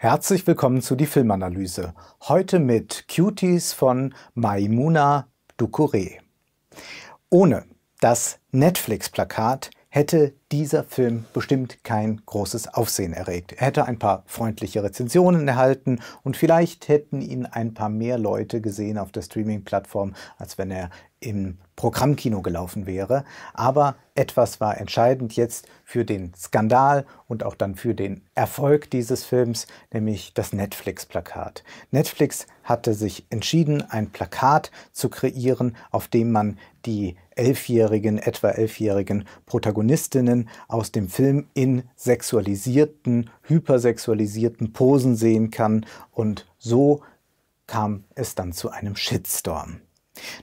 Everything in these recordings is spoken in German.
Herzlich willkommen zu die Filmanalyse. Heute mit Cuties von Maimuna Ducouré. Ohne das Netflix-Plakat hätte dieser Film bestimmt kein großes Aufsehen erregt. Er hätte ein paar freundliche Rezensionen erhalten und vielleicht hätten ihn ein paar mehr Leute gesehen auf der Streaming-Plattform, als wenn er im Programmkino gelaufen wäre. Aber etwas war entscheidend jetzt für den Skandal und auch dann für den Erfolg dieses Films, nämlich das Netflix-Plakat. Netflix hatte sich entschieden, ein Plakat zu kreieren, auf dem man die elfjährigen, etwa elfjährigen Protagonistinnen aus dem Film in sexualisierten, hypersexualisierten Posen sehen kann. Und so kam es dann zu einem Shitstorm.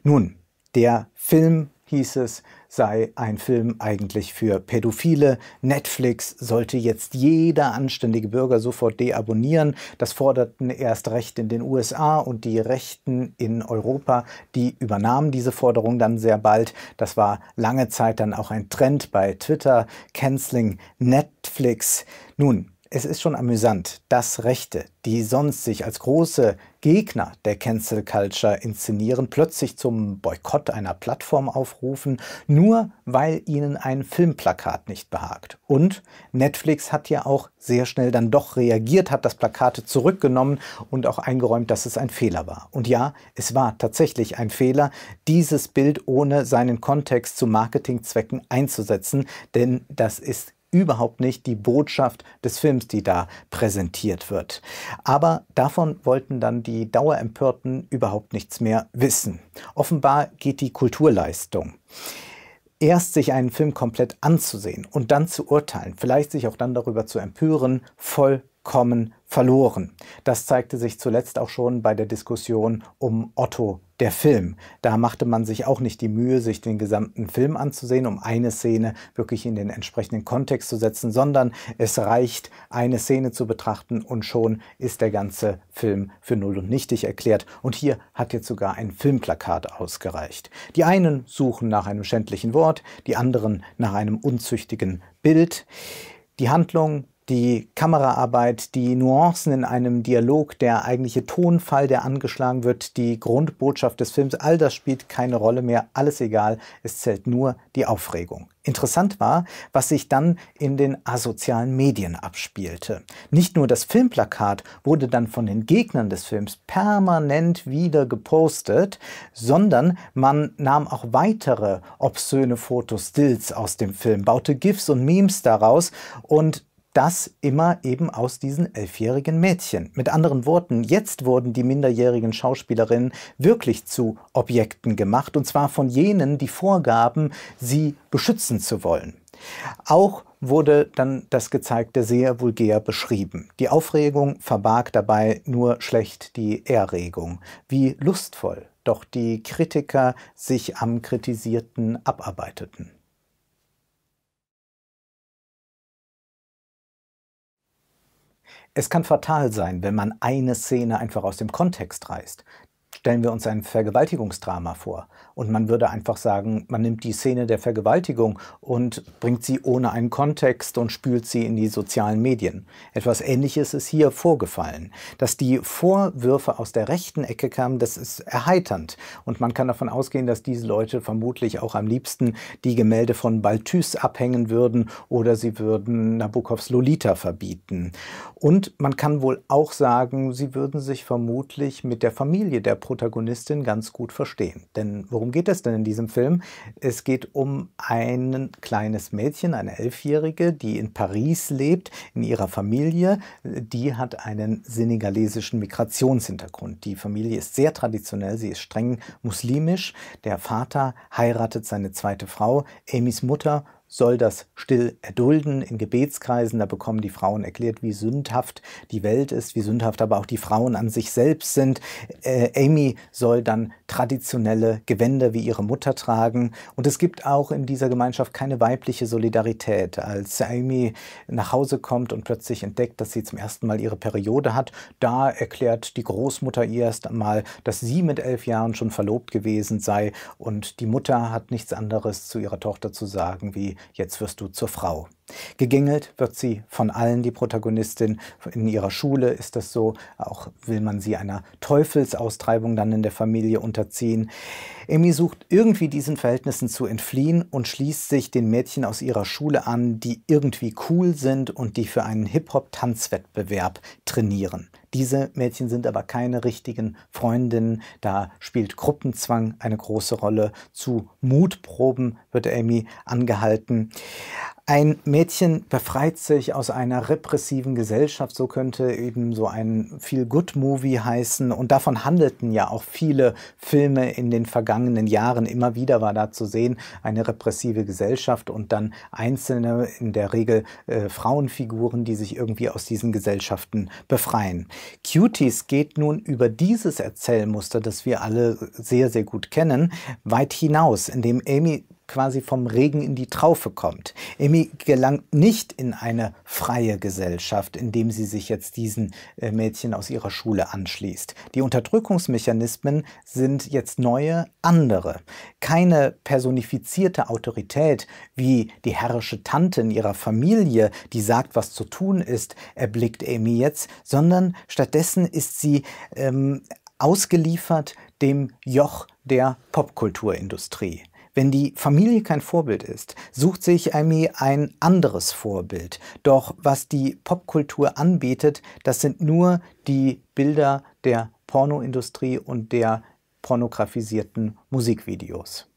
Nun, der Film hieß es, sei ein Film eigentlich für Pädophile. Netflix sollte jetzt jeder anständige Bürger sofort deabonnieren. Das forderten erst Recht in den USA und die Rechten in Europa, die übernahmen diese Forderung dann sehr bald. Das war lange Zeit dann auch ein Trend bei Twitter, Canceling Netflix. Nun, es ist schon amüsant, dass Rechte, die sonst sich als große Gegner der Cancel Culture inszenieren, plötzlich zum Boykott einer Plattform aufrufen, nur weil ihnen ein Filmplakat nicht behagt. Und Netflix hat ja auch sehr schnell dann doch reagiert, hat das Plakate zurückgenommen und auch eingeräumt, dass es ein Fehler war. Und ja, es war tatsächlich ein Fehler, dieses Bild ohne seinen Kontext zu Marketingzwecken einzusetzen, denn das ist überhaupt nicht die Botschaft des Films, die da präsentiert wird. Aber davon wollten dann die Dauerempörten überhaupt nichts mehr wissen. Offenbar geht die Kulturleistung erst sich einen Film komplett anzusehen und dann zu urteilen, vielleicht sich auch dann darüber zu empören, vollkommen verloren. Das zeigte sich zuletzt auch schon bei der Diskussion um Otto der Film. Da machte man sich auch nicht die Mühe, sich den gesamten Film anzusehen, um eine Szene wirklich in den entsprechenden Kontext zu setzen, sondern es reicht, eine Szene zu betrachten und schon ist der ganze Film für null und nichtig erklärt. Und hier hat jetzt sogar ein Filmplakat ausgereicht. Die einen suchen nach einem schändlichen Wort, die anderen nach einem unzüchtigen Bild. Die Handlung die Kameraarbeit, die Nuancen in einem Dialog, der eigentliche Tonfall, der angeschlagen wird, die Grundbotschaft des Films, all das spielt keine Rolle mehr, alles egal, es zählt nur die Aufregung. Interessant war, was sich dann in den asozialen Medien abspielte. Nicht nur das Filmplakat wurde dann von den Gegnern des Films permanent wieder gepostet, sondern man nahm auch weitere obszöne Fotos, Stills aus dem Film, baute GIFs und Memes daraus und das immer eben aus diesen elfjährigen Mädchen. Mit anderen Worten, jetzt wurden die minderjährigen Schauspielerinnen wirklich zu Objekten gemacht, und zwar von jenen, die vorgaben, sie beschützen zu wollen. Auch wurde dann das Gezeigte sehr vulgär beschrieben. Die Aufregung verbarg dabei nur schlecht die Erregung. Wie lustvoll doch die Kritiker sich am Kritisierten abarbeiteten. Es kann fatal sein, wenn man eine Szene einfach aus dem Kontext reißt. Stellen wir uns ein Vergewaltigungsdrama vor und man würde einfach sagen, man nimmt die Szene der Vergewaltigung und bringt sie ohne einen Kontext und spült sie in die sozialen Medien. Etwas Ähnliches ist hier vorgefallen. Dass die Vorwürfe aus der rechten Ecke kamen, das ist erheiternd und man kann davon ausgehen, dass diese Leute vermutlich auch am liebsten die Gemälde von Balthus abhängen würden oder sie würden Nabokovs Lolita verbieten. Und man kann wohl auch sagen, sie würden sich vermutlich mit der Familie der Pro Protagonistin ganz gut verstehen. Denn worum geht es denn in diesem Film? Es geht um ein kleines Mädchen, eine Elfjährige, die in Paris lebt, in ihrer Familie. Die hat einen senegalesischen Migrationshintergrund. Die Familie ist sehr traditionell, sie ist streng muslimisch. Der Vater heiratet seine zweite Frau, Amys Mutter, soll das still erdulden in Gebetskreisen. Da bekommen die Frauen erklärt, wie sündhaft die Welt ist, wie sündhaft aber auch die Frauen an sich selbst sind. Äh, Amy soll dann traditionelle Gewänder wie ihre Mutter tragen. Und es gibt auch in dieser Gemeinschaft keine weibliche Solidarität. Als Amy nach Hause kommt und plötzlich entdeckt, dass sie zum ersten Mal ihre Periode hat, da erklärt die Großmutter ihr erst einmal, dass sie mit elf Jahren schon verlobt gewesen sei. Und die Mutter hat nichts anderes zu ihrer Tochter zu sagen wie, jetzt wirst du zur Frau. Gegängelt wird sie von allen, die Protagonistin. In ihrer Schule ist das so. Auch will man sie einer Teufelsaustreibung dann in der Familie unterziehen. Amy sucht irgendwie diesen Verhältnissen zu entfliehen und schließt sich den Mädchen aus ihrer Schule an, die irgendwie cool sind und die für einen Hip-Hop-Tanzwettbewerb trainieren. Diese Mädchen sind aber keine richtigen Freundinnen. Da spielt Gruppenzwang eine große Rolle. Zu Mutproben wird Amy angehalten. Ein Mädchen befreit sich aus einer repressiven Gesellschaft, so könnte eben so ein viel Good Movie heißen. Und davon handelten ja auch viele Filme in den vergangenen Jahren. Immer wieder war da zu sehen eine repressive Gesellschaft und dann einzelne, in der Regel äh, Frauenfiguren, die sich irgendwie aus diesen Gesellschaften befreien. Cuties geht nun über dieses Erzählmuster, das wir alle sehr, sehr gut kennen, weit hinaus, indem Amy quasi vom Regen in die Traufe kommt. Emmy gelangt nicht in eine freie Gesellschaft, indem sie sich jetzt diesen äh, Mädchen aus ihrer Schule anschließt. Die Unterdrückungsmechanismen sind jetzt neue, andere. Keine personifizierte Autorität wie die herrische Tante in ihrer Familie, die sagt, was zu tun ist, erblickt Emmy jetzt, sondern stattdessen ist sie ähm, ausgeliefert dem Joch der Popkulturindustrie. Wenn die Familie kein Vorbild ist, sucht sich Amy ein anderes Vorbild. Doch was die Popkultur anbietet, das sind nur die Bilder der Pornoindustrie und der pornografisierten Musikvideos.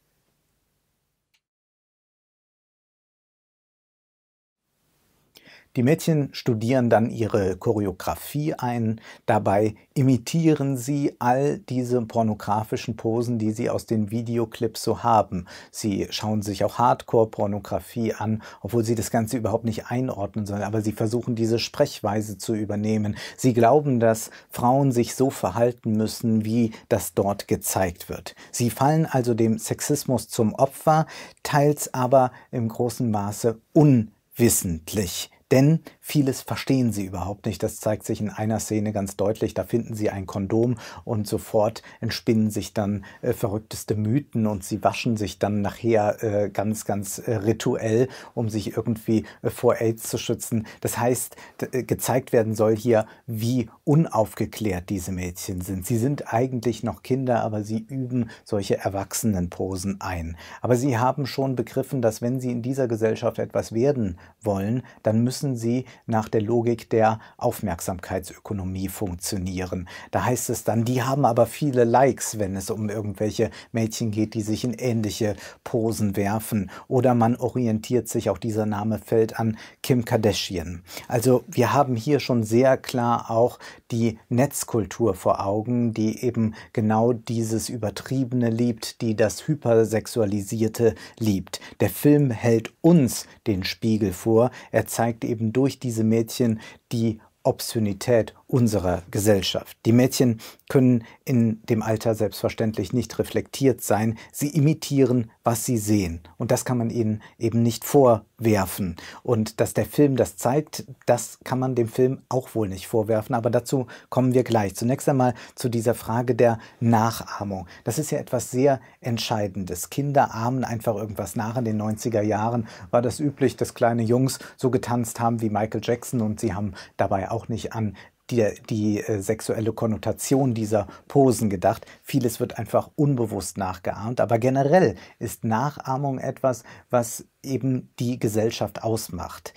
Die Mädchen studieren dann ihre Choreografie ein, dabei imitieren sie all diese pornografischen Posen, die sie aus den Videoclips so haben. Sie schauen sich auch Hardcore-Pornografie an, obwohl sie das Ganze überhaupt nicht einordnen sollen, aber sie versuchen diese Sprechweise zu übernehmen. Sie glauben, dass Frauen sich so verhalten müssen, wie das dort gezeigt wird. Sie fallen also dem Sexismus zum Opfer, teils aber im großen Maße unwissentlich. Denn Vieles verstehen sie überhaupt nicht. Das zeigt sich in einer Szene ganz deutlich. Da finden sie ein Kondom und sofort entspinnen sich dann äh, verrückteste Mythen und sie waschen sich dann nachher äh, ganz, ganz äh, rituell, um sich irgendwie äh, vor AIDS zu schützen. Das heißt, äh, gezeigt werden soll hier, wie unaufgeklärt diese Mädchen sind. Sie sind eigentlich noch Kinder, aber sie üben solche Erwachsenenposen ein. Aber sie haben schon begriffen, dass wenn sie in dieser Gesellschaft etwas werden wollen, dann müssen sie nach der Logik der Aufmerksamkeitsökonomie funktionieren. Da heißt es dann, die haben aber viele Likes, wenn es um irgendwelche Mädchen geht, die sich in ähnliche Posen werfen. Oder man orientiert sich, auch dieser Name fällt an Kim Kardashian. Also wir haben hier schon sehr klar auch die Netzkultur vor Augen, die eben genau dieses Übertriebene liebt, die das Hypersexualisierte liebt. Der Film hält uns den Spiegel vor. Er zeigt eben durch diese Mädchen die Obszönität unserer Gesellschaft. Die Mädchen können in dem Alter selbstverständlich nicht reflektiert sein. Sie imitieren, was sie sehen. Und das kann man ihnen eben nicht vorwerfen. Und dass der Film das zeigt, das kann man dem Film auch wohl nicht vorwerfen. Aber dazu kommen wir gleich. Zunächst einmal zu dieser Frage der Nachahmung. Das ist ja etwas sehr Entscheidendes. Kinder ahmen einfach irgendwas nach. In den 90er Jahren war das üblich, dass kleine Jungs so getanzt haben wie Michael Jackson und sie haben dabei auch nicht an die, die äh, sexuelle Konnotation dieser Posen gedacht. Vieles wird einfach unbewusst nachgeahmt. Aber generell ist Nachahmung etwas, was eben die Gesellschaft ausmacht.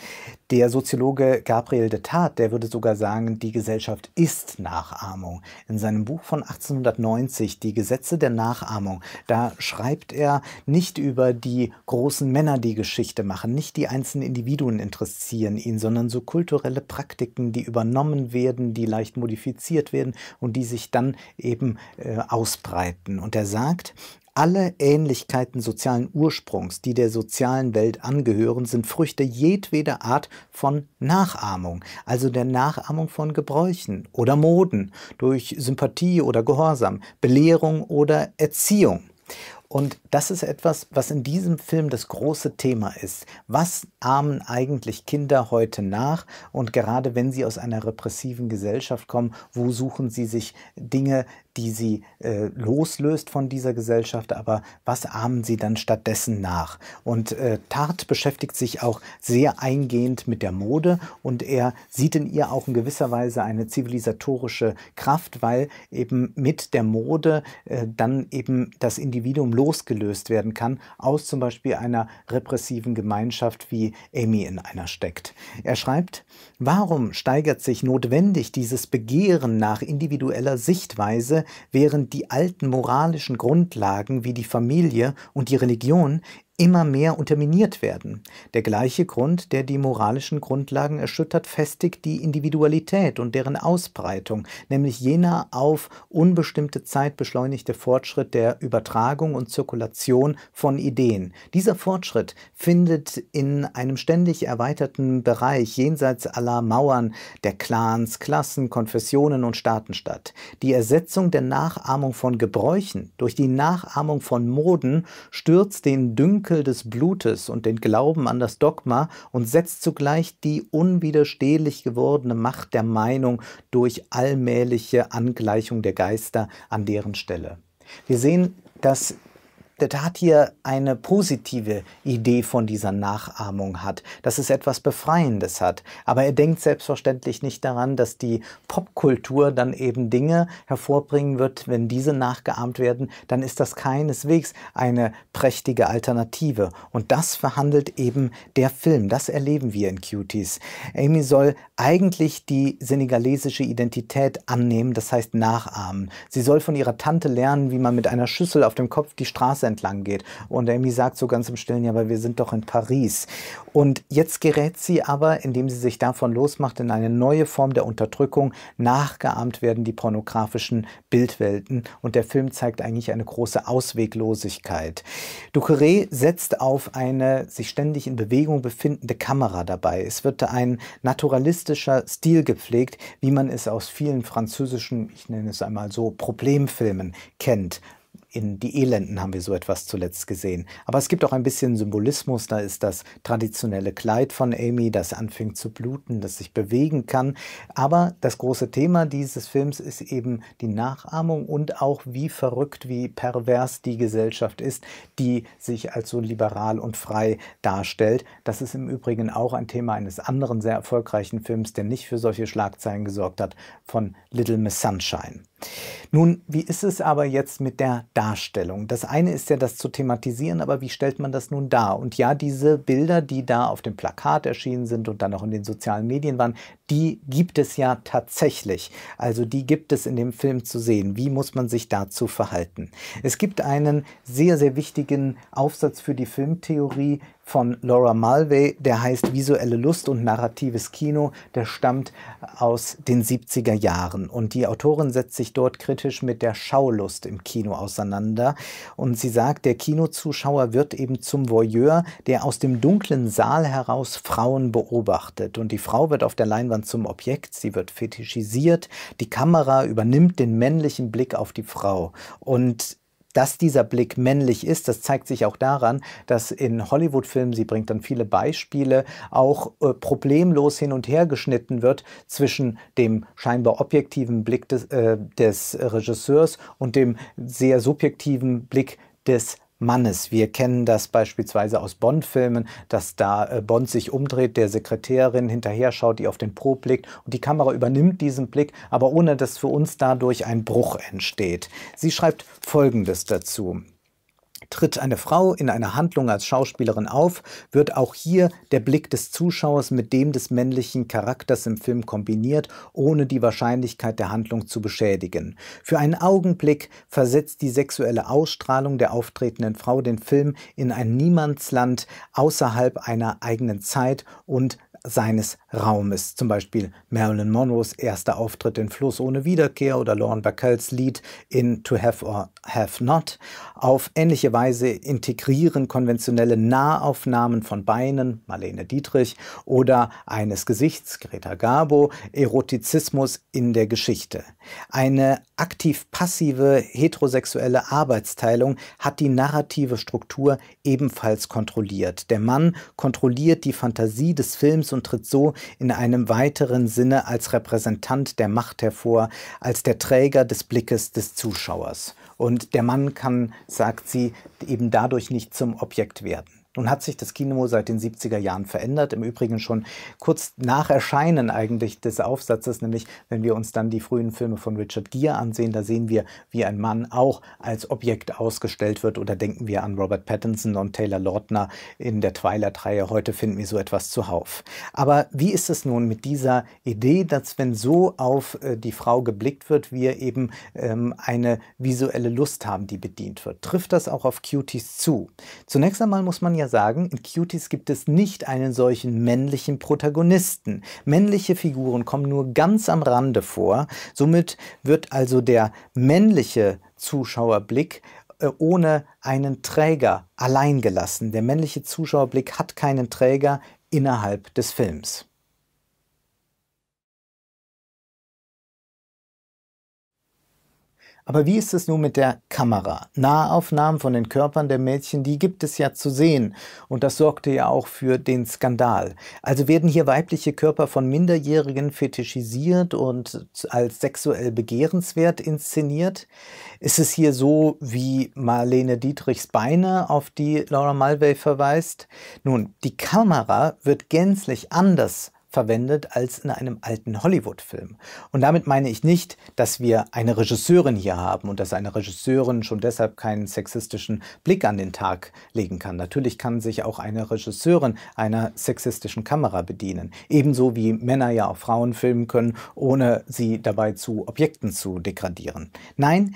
Der Soziologe Gabriel de Tat, der würde sogar sagen, die Gesellschaft ist Nachahmung. In seinem Buch von 1890, Die Gesetze der Nachahmung, da schreibt er nicht über die großen Männer, die Geschichte machen, nicht die einzelnen Individuen interessieren ihn, sondern so kulturelle Praktiken, die übernommen werden, die leicht modifiziert werden und die sich dann eben äh, ausbreiten. Und er sagt, alle Ähnlichkeiten sozialen Ursprungs, die der sozialen Welt angehören, sind Früchte jedweder Art von Nachahmung, also der Nachahmung von Gebräuchen oder Moden, durch Sympathie oder Gehorsam, Belehrung oder Erziehung. Und das ist etwas, was in diesem Film das große Thema ist. Was ahmen eigentlich Kinder heute nach? Und gerade wenn sie aus einer repressiven Gesellschaft kommen, wo suchen sie sich Dinge, die sie äh, loslöst von dieser Gesellschaft, aber was ahmen sie dann stattdessen nach? Und äh, Tart beschäftigt sich auch sehr eingehend mit der Mode und er sieht in ihr auch in gewisser Weise eine zivilisatorische Kraft, weil eben mit der Mode äh, dann eben das Individuum losgelöst werden kann, aus zum Beispiel einer repressiven Gemeinschaft, wie Amy in einer steckt. Er schreibt, warum steigert sich notwendig dieses Begehren nach individueller Sichtweise, während die alten moralischen Grundlagen wie die Familie und die Religion immer mehr unterminiert werden. Der gleiche Grund, der die moralischen Grundlagen erschüttert, festigt die Individualität und deren Ausbreitung, nämlich jener auf unbestimmte Zeit beschleunigte Fortschritt der Übertragung und Zirkulation von Ideen. Dieser Fortschritt findet in einem ständig erweiterten Bereich jenseits aller Mauern der Clans, Klassen, Konfessionen und Staaten statt. Die Ersetzung der Nachahmung von Gebräuchen durch die Nachahmung von Moden stürzt den Dünken Makel des Blutes und den Glauben an das Dogma und setzt zugleich die unwiderstehlich gewordene Macht der Meinung durch allmähliche Angleichung der Geister an deren Stelle. Wir sehen, dass der Tat hier eine positive Idee von dieser Nachahmung hat, dass es etwas Befreiendes hat. Aber er denkt selbstverständlich nicht daran, dass die Popkultur dann eben Dinge hervorbringen wird, wenn diese nachgeahmt werden, dann ist das keineswegs eine prächtige Alternative. Und das verhandelt eben der Film. Das erleben wir in Cuties. Amy soll eigentlich die senegalesische Identität annehmen, das heißt nachahmen. Sie soll von ihrer Tante lernen, wie man mit einer Schüssel auf dem Kopf die Straße entlang geht. Und Amy sagt so ganz im Stillen, ja, aber wir sind doch in Paris. Und jetzt gerät sie aber, indem sie sich davon losmacht, in eine neue Form der Unterdrückung. Nachgeahmt werden die pornografischen Bildwelten. Und der Film zeigt eigentlich eine große Ausweglosigkeit. Ducoré setzt auf eine sich ständig in Bewegung befindende Kamera dabei. Es wird ein naturalistischer Stil gepflegt, wie man es aus vielen französischen, ich nenne es einmal so, Problemfilmen kennt in Die Elenden haben wir so etwas zuletzt gesehen. Aber es gibt auch ein bisschen Symbolismus. Da ist das traditionelle Kleid von Amy, das anfängt zu bluten, das sich bewegen kann. Aber das große Thema dieses Films ist eben die Nachahmung und auch wie verrückt, wie pervers die Gesellschaft ist, die sich als so liberal und frei darstellt. Das ist im Übrigen auch ein Thema eines anderen sehr erfolgreichen Films, der nicht für solche Schlagzeilen gesorgt hat, von Little Miss Sunshine. Nun, wie ist es aber jetzt mit der Darstellung? Das eine ist ja das zu thematisieren, aber wie stellt man das nun dar? Und ja, diese Bilder, die da auf dem Plakat erschienen sind und dann auch in den sozialen Medien waren, die gibt es ja tatsächlich. Also die gibt es in dem Film zu sehen. Wie muss man sich dazu verhalten? Es gibt einen sehr, sehr wichtigen Aufsatz für die Filmtheorie von Laura Mulvey, der heißt Visuelle Lust und narratives Kino, der stammt aus den 70er Jahren. Und die Autorin setzt sich dort kritisch mit der Schaulust im Kino auseinander. Und sie sagt, der Kinozuschauer wird eben zum Voyeur, der aus dem dunklen Saal heraus Frauen beobachtet. Und die Frau wird auf der Leinwand zum Objekt, sie wird fetischisiert, die Kamera übernimmt den männlichen Blick auf die Frau. Und dass dieser Blick männlich ist, das zeigt sich auch daran, dass in Hollywood-Filmen, sie bringt dann viele Beispiele, auch äh, problemlos hin und her geschnitten wird zwischen dem scheinbar objektiven Blick des, äh, des Regisseurs und dem sehr subjektiven Blick des Mannes. Wir kennen das beispielsweise aus Bond-Filmen, dass da äh, Bond sich umdreht, der Sekretärin hinterher schaut, die auf den Pro blickt und die Kamera übernimmt diesen Blick, aber ohne dass für uns dadurch ein Bruch entsteht. Sie schreibt Folgendes dazu. Tritt eine Frau in einer Handlung als Schauspielerin auf, wird auch hier der Blick des Zuschauers mit dem des männlichen Charakters im Film kombiniert, ohne die Wahrscheinlichkeit der Handlung zu beschädigen. Für einen Augenblick versetzt die sexuelle Ausstrahlung der auftretenden Frau den Film in ein Niemandsland außerhalb einer eigenen Zeit und seines Raum ist zum Beispiel Marilyn Monroes erster Auftritt in Fluss ohne Wiederkehr oder Lauren Bacalls Lied in To Have or Have Not. Auf ähnliche Weise integrieren konventionelle Nahaufnahmen von Beinen, Marlene Dietrich, oder eines Gesichts, Greta Garbo, Erotizismus in der Geschichte. Eine aktiv-passive heterosexuelle Arbeitsteilung hat die narrative Struktur ebenfalls kontrolliert. Der Mann kontrolliert die Fantasie des Films und tritt so in einem weiteren Sinne als Repräsentant der Macht hervor, als der Träger des Blickes des Zuschauers. Und der Mann kann, sagt sie, eben dadurch nicht zum Objekt werden. Nun hat sich das Kino seit den 70er Jahren verändert, im Übrigen schon kurz nach Erscheinen eigentlich des Aufsatzes, nämlich wenn wir uns dann die frühen Filme von Richard Gere ansehen, da sehen wir, wie ein Mann auch als Objekt ausgestellt wird oder denken wir an Robert Pattinson und Taylor Lautner in der Twilight-Reihe, heute finden wir so etwas zuhauf. Aber wie ist es nun mit dieser Idee, dass wenn so auf äh, die Frau geblickt wird, wir eben ähm, eine visuelle Lust haben, die bedient wird? Trifft das auch auf Cuties zu? Zunächst einmal muss man ja ja sagen, in Cuties gibt es nicht einen solchen männlichen Protagonisten. Männliche Figuren kommen nur ganz am Rande vor. Somit wird also der männliche Zuschauerblick äh, ohne einen Träger allein gelassen. Der männliche Zuschauerblick hat keinen Träger innerhalb des Films. Aber wie ist es nun mit der Kamera? Nahaufnahmen von den Körpern der Mädchen, die gibt es ja zu sehen. Und das sorgte ja auch für den Skandal. Also werden hier weibliche Körper von Minderjährigen fetischisiert und als sexuell begehrenswert inszeniert? Ist es hier so wie Marlene Dietrichs Beine, auf die Laura Mulvey verweist? Nun, die Kamera wird gänzlich anders verwendet als in einem alten Hollywood-Film. Und damit meine ich nicht, dass wir eine Regisseurin hier haben und dass eine Regisseurin schon deshalb keinen sexistischen Blick an den Tag legen kann. Natürlich kann sich auch eine Regisseurin einer sexistischen Kamera bedienen. Ebenso wie Männer ja auch Frauen filmen können, ohne sie dabei zu Objekten zu degradieren. Nein,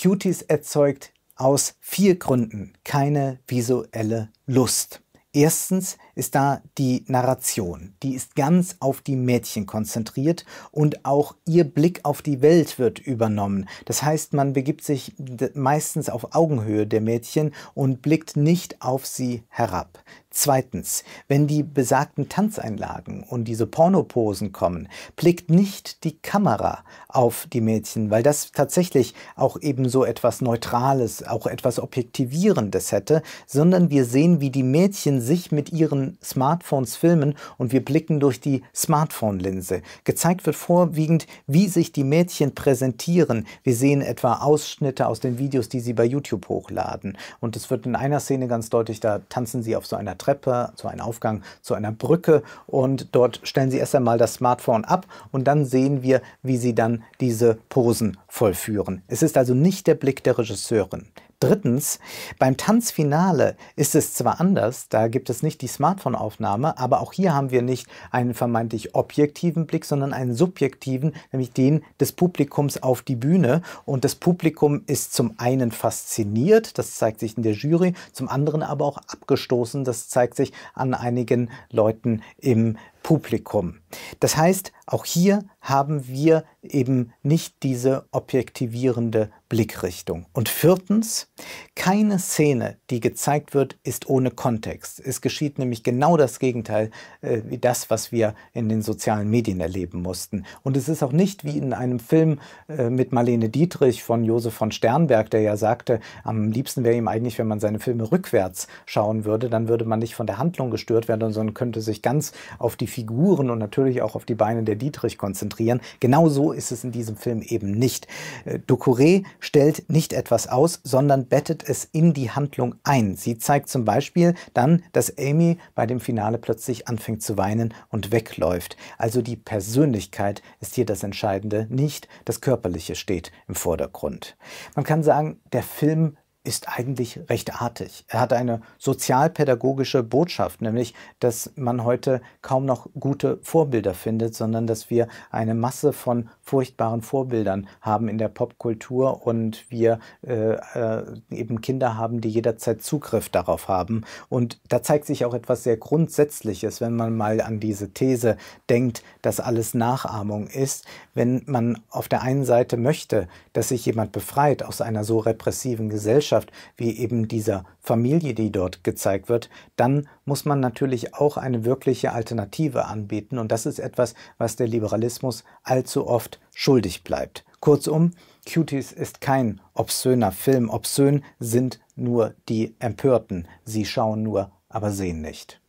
Cuties erzeugt aus vier Gründen keine visuelle Lust. Erstens, ist da die Narration. Die ist ganz auf die Mädchen konzentriert und auch ihr Blick auf die Welt wird übernommen. Das heißt, man begibt sich meistens auf Augenhöhe der Mädchen und blickt nicht auf sie herab. Zweitens, wenn die besagten Tanzeinlagen und diese Pornoposen kommen, blickt nicht die Kamera auf die Mädchen, weil das tatsächlich auch eben so etwas Neutrales, auch etwas Objektivierendes hätte, sondern wir sehen, wie die Mädchen sich mit ihren Smartphones filmen und wir blicken durch die Smartphone-Linse. Gezeigt wird vorwiegend, wie sich die Mädchen präsentieren. Wir sehen etwa Ausschnitte aus den Videos, die sie bei YouTube hochladen. Und es wird in einer Szene ganz deutlich, da tanzen sie auf so einer Treppe, zu so einem Aufgang, zu einer Brücke und dort stellen sie erst einmal das Smartphone ab und dann sehen wir, wie sie dann diese Posen vollführen. Es ist also nicht der Blick der Regisseurin. Drittens, beim Tanzfinale ist es zwar anders, da gibt es nicht die Smartphone-Aufnahme, aber auch hier haben wir nicht einen vermeintlich objektiven Blick, sondern einen subjektiven, nämlich den des Publikums auf die Bühne. Und das Publikum ist zum einen fasziniert, das zeigt sich in der Jury, zum anderen aber auch abgestoßen, das zeigt sich an einigen Leuten im Publikum. Das heißt, auch hier haben wir eben nicht diese objektivierende Blickrichtung. Und viertens, keine Szene, die gezeigt wird, ist ohne Kontext. Es geschieht nämlich genau das Gegenteil äh, wie das, was wir in den sozialen Medien erleben mussten. Und es ist auch nicht wie in einem Film äh, mit Marlene Dietrich von Josef von Sternberg, der ja sagte, am liebsten wäre ihm eigentlich, wenn man seine Filme rückwärts schauen würde, dann würde man nicht von der Handlung gestört werden, sondern könnte sich ganz auf die Figuren und natürlich auch auf die Beine der Dietrich konzentrieren. Genau so ist es in diesem Film eben nicht. Äh, Ducouré stellt nicht etwas aus, sondern bettet es in die Handlung ein. Sie zeigt zum Beispiel dann, dass Amy bei dem Finale plötzlich anfängt zu weinen und wegläuft. Also die Persönlichkeit ist hier das Entscheidende, nicht das Körperliche steht im Vordergrund. Man kann sagen, der Film ist eigentlich recht artig. Er hat eine sozialpädagogische Botschaft, nämlich, dass man heute kaum noch gute Vorbilder findet, sondern dass wir eine Masse von furchtbaren Vorbildern haben in der Popkultur und wir äh, äh, eben Kinder haben, die jederzeit Zugriff darauf haben. Und da zeigt sich auch etwas sehr Grundsätzliches, wenn man mal an diese These denkt, dass alles Nachahmung ist. Wenn man auf der einen Seite möchte, dass sich jemand befreit aus einer so repressiven Gesellschaft, Gesellschaft, wie eben dieser Familie, die dort gezeigt wird, dann muss man natürlich auch eine wirkliche Alternative anbieten. Und das ist etwas, was der Liberalismus allzu oft schuldig bleibt. Kurzum, Cuties ist kein obszöner Film. Obszön sind nur die Empörten. Sie schauen nur, aber sehen nicht.